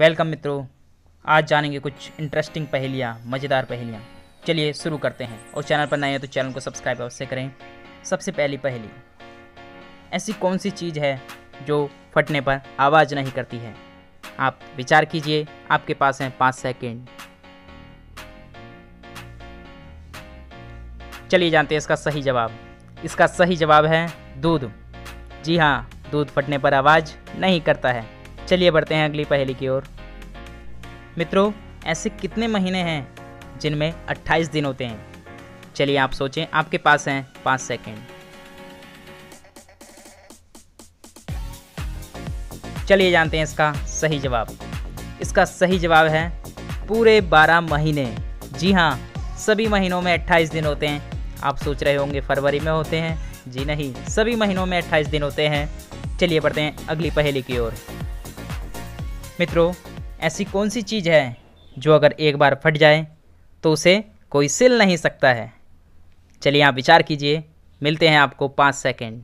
welcome मित्रों आज जानेंगे कुछ इंटरेस्टिंग पहेलियाँ मज़ेदार पहेलियाँ चलिए शुरू करते हैं और चैनल पर नए हैं तो चैनल को सब्सक्राइब अवश्य करें सबसे पहली पहेली ऐसी कौन सी चीज़ है जो फटने पर आवाज़ नहीं करती है आप विचार कीजिए आपके पास हैं पाँच सेकेंड चलिए जानते हैं इसका सही जवाब इसका सही जवाब है दूध जी हाँ दूध फटने पर आवाज़ नहीं करता है चलिए बढ़ते हैं अगली पहेली की ओर मित्रों ऐसे कितने महीने हैं जिनमें 28 दिन होते हैं चलिए आप सोचें आपके पास हैं पाँच सेकेंड चलिए जानते हैं इसका सही जवाब इसका सही जवाब है पूरे 12 महीने जी हाँ सभी महीनों में 28 दिन होते हैं आप सोच रहे होंगे फरवरी में होते हैं जी नहीं सभी महीनों में 28 दिन होते हैं चलिए बढ़ते हैं अगली पहेली की ओर मित्रों ऐसी कौन सी चीज़ है जो अगर एक बार फट जाए तो उसे कोई सिल नहीं सकता है चलिए आप विचार कीजिए मिलते हैं आपको पाँच सेकेंड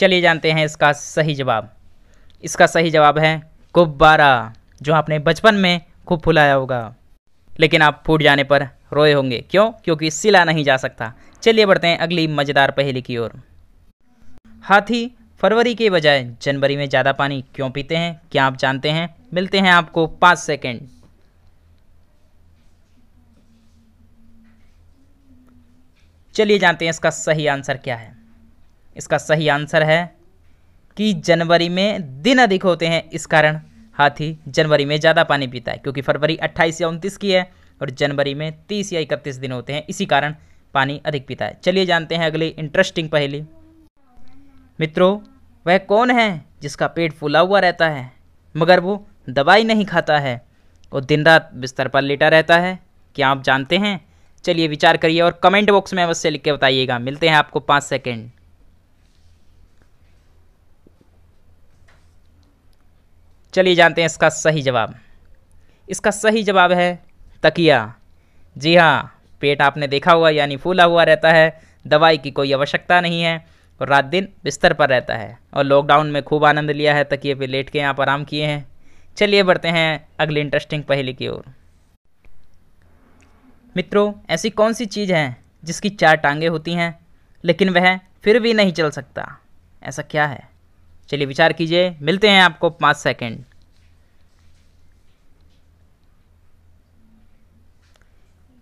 चलिए जानते हैं इसका सही जवाब इसका सही जवाब है गुब्बारा जो आपने बचपन में खूब फुलाया होगा लेकिन आप फूट जाने पर रोए होंगे क्यों क्योंकि सिला नहीं जा सकता चलिए बढ़ते हैं अगली मज़ेदार पहेली की ओर हाथी फरवरी के बजाय जनवरी में ज़्यादा पानी क्यों पीते हैं क्या आप जानते हैं मिलते हैं आपको पाँच सेकेंड चलिए जानते हैं इसका सही आंसर क्या है इसका सही आंसर है कि जनवरी में दिन अधिक होते हैं इस कारण हाथी जनवरी में ज़्यादा पानी पीता है क्योंकि फरवरी 28 या 29 की है और जनवरी में 30 या इकतीस दिन होते हैं इसी कारण पानी अधिक पीता है चलिए जानते हैं अगली इंटरेस्टिंग पहेली मित्रों वह कौन है जिसका पेट फूला हुआ रहता है मगर वो दवाई नहीं खाता है और दिन रात बिस्तर पर लेटा रहता है क्या आप जानते हैं चलिए विचार करिए और कमेंट बॉक्स में अवश्य लिख के बताइएगा मिलते हैं आपको पाँच सेकेंड चलिए जानते हैं इसका सही जवाब इसका सही जवाब है तकिया जी हाँ पेट आपने देखा हुआ यानी फूला हुआ रहता है दवाई की कोई आवश्यकता नहीं है और रात दिन बिस्तर पर रहता है और लॉकडाउन में खूब आनंद लिया है तकिए पे लेट के यहाँ पर आराम किए हैं चलिए बढ़ते हैं अगली इंटरेस्टिंग पहेली की ओर मित्रों ऐसी कौन सी चीज़ है जिसकी चार टांगें होती हैं लेकिन वह फिर भी नहीं चल सकता ऐसा क्या है चलिए विचार कीजिए मिलते हैं आपको पाँच सेकेंड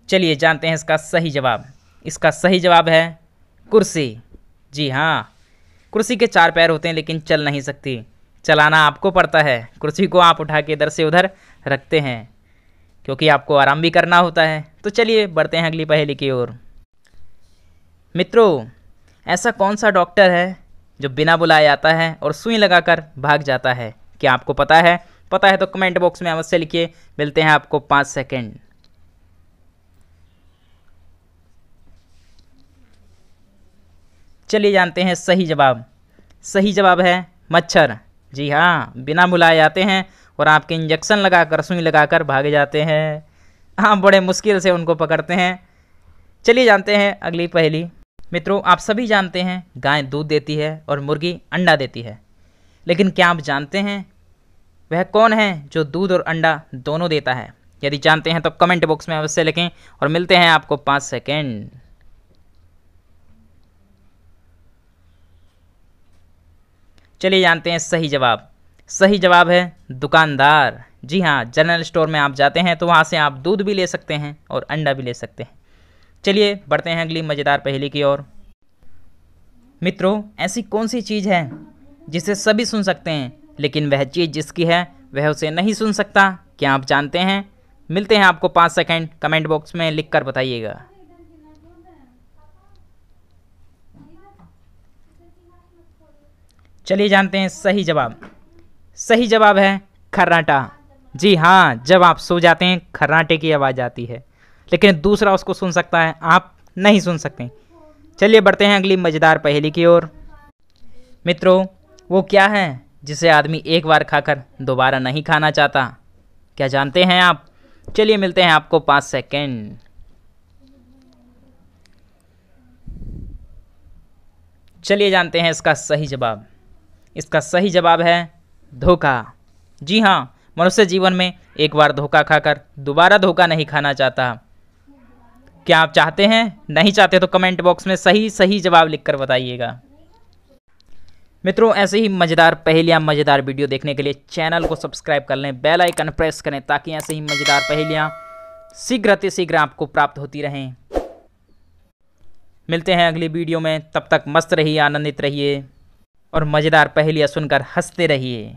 चलिए जानते हैं इसका सही जवाब इसका सही जवाब है कुर्सी जी हाँ कुर्सी के चार पैर होते हैं लेकिन चल नहीं सकती चलाना आपको पड़ता है कुर्सी को आप उठा के इधर से उधर रखते हैं क्योंकि आपको आराम भी करना होता है तो चलिए बढ़ते हैं अगली पहेली की ओर मित्रों ऐसा कौन सा डॉक्टर है जो बिना बुलाए आता है और सुई लगाकर भाग जाता है क्या आपको पता है पता है तो कमेंट बॉक्स में अवश्य लिखिए मिलते हैं आपको पाँच सेकेंड चलिए जानते हैं सही जवाब सही जवाब है मच्छर जी हाँ बिना बुलाए जाते हैं और आपके इंजेक्शन लगाकर सुई लगाकर भागे जाते हैं हाँ बड़े मुश्किल से उनको पकड़ते हैं चलिए जानते हैं अगली पहली मित्रों आप सभी जानते हैं गाय दूध देती है और मुर्गी अंडा देती है लेकिन क्या आप जानते हैं वह कौन है जो दूध और अंडा दोनों देता है यदि जानते हैं तो कमेंट बॉक्स में अवश्य लिखें और मिलते हैं आपको पाँच सेकेंड चलिए जानते हैं सही जवाब सही जवाब है दुकानदार जी हाँ जनरल स्टोर में आप जाते हैं तो वहाँ से आप दूध भी ले सकते हैं और अंडा भी ले सकते हैं चलिए बढ़ते हैं अगली मज़ेदार पहेली की ओर मित्रों ऐसी कौन सी चीज़ है जिसे सभी सुन सकते हैं लेकिन वह चीज़ जिसकी है वह उसे नहीं सुन सकता क्या आप जानते हैं मिलते हैं आपको पाँच सेकंड कमेंट बॉक्स में लिख कर बताइएगा चलिए जानते हैं सही जवाब सही जवाब है खर्राटा जी हाँ जब आप सो जाते हैं खर्राटे की आवाज़ आती है लेकिन दूसरा उसको सुन सकता है आप नहीं सुन सकते चलिए बढ़ते हैं अगली मज़ेदार पहेली की ओर मित्रों वो क्या है जिसे आदमी एक बार खाकर दोबारा नहीं खाना चाहता क्या जानते हैं आप चलिए मिलते हैं आपको पाँच सेकेंड चलिए जानते हैं इसका सही जवाब इसका सही जवाब है धोखा जी हाँ मनुष्य जीवन में एक बार धोखा खाकर दोबारा धोखा नहीं खाना चाहता क्या आप चाहते हैं नहीं चाहते तो कमेंट बॉक्स में सही सही जवाब लिखकर बताइएगा मित्रों ऐसे ही मज़ेदार पहेलियाँ मज़ेदार वीडियो देखने के लिए चैनल को सब्सक्राइब कर लें बेल आइकन प्रेस करें ताकि ऐसे ही मज़ेदार पहेलियाँ शीघ्र अतिशीघ्र आपको प्राप्त होती रहें मिलते हैं अगली वीडियो में तब तक मस्त रहिए आनंदित रहिए और मज़ेदार पहेलियाँ सुनकर हंसते रहिए